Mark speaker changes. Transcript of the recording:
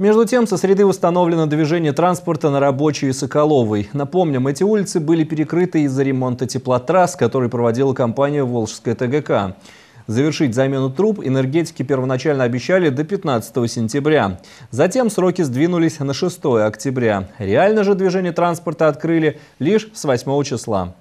Speaker 1: Между тем, со среды установлено движение транспорта на Рабочую и Соколовой. Напомним, эти улицы были перекрыты из-за ремонта теплотрасс, который проводила компания «Волжская ТГК». Завершить замену труб энергетики первоначально обещали до 15 сентября. Затем сроки сдвинулись на 6 октября. Реально же движение транспорта открыли лишь с 8 числа.